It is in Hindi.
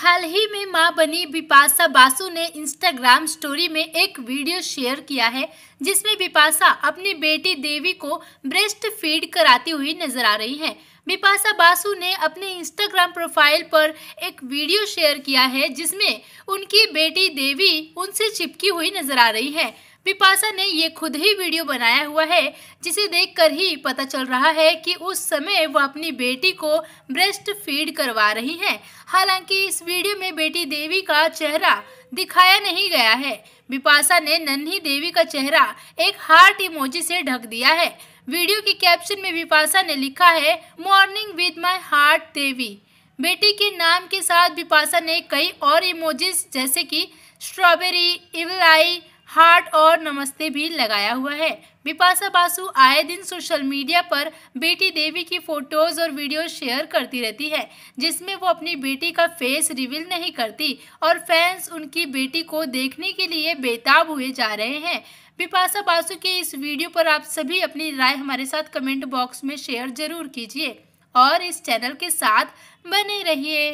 हाल ही में मां बनी बिपाशा बासु ने इंस्टाग्राम स्टोरी में एक वीडियो शेयर किया है जिसमें बिपाशा अपनी बेटी देवी को ब्रेस्ट फीड कराती हुई नजर आ रही है बिपाशा बासु ने अपने इंस्टाग्राम प्रोफाइल पर एक वीडियो शेयर किया है जिसमें उनकी बेटी देवी उनसे चिपकी हुई नजर आ रही है पिपासा ने ये खुद ही वीडियो बनाया हुआ है जिसे देखकर ही पता चल रहा है कि उस समय वह अपनी बेटी को ब्रेस्ट फीड करवा रही हैं हालांकि इस वीडियो में बेटी देवी का चेहरा दिखाया नहीं गया है बिपाशा ने नन्ही देवी का चेहरा एक हार्ट इमोजी से ढक दिया है वीडियो के कैप्शन में बिपाशा ने लिखा है morning with my heart Devi बेटी के नाम के साथ बिपाशा ने कई और इमोजीज जैसे कि स्ट्रॉबेरी इवलाई हार्ट और नमस्ते भी लगाया हुआ है बिपाशा बासु आए दिन सोशल मीडिया पर बेटी देवी की फोटोज और वीडियो शेयर करती रहती है जिसमें वो अपनी बेटी का फेस रिवील नहीं करती और फैंस उनकी बेटी को देखने के लिए बेताब हुए जा रहे हैं बिपाशा बासु के इस वीडियो पर आप सभी अपनी राय हमारे साथ कमेंट बॉक्स में शेयर जरूर कीजिए और इस चैनल के साथ बने रहिए